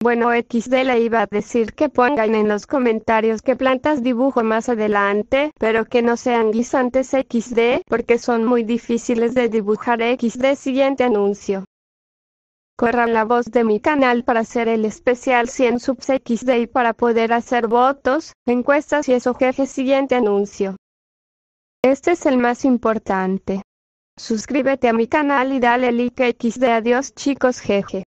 Bueno, XD le iba a decir que pongan en los comentarios qué plantas dibujo más adelante, pero que no sean guisantes XD, porque son muy difíciles de dibujar XD siguiente anuncio. Corran la voz de mi canal para hacer el especial 100 subs XD y para poder hacer votos, encuestas y eso jeje siguiente anuncio. Este es el más importante. Suscríbete a mi canal y dale like XD adiós chicos jeje.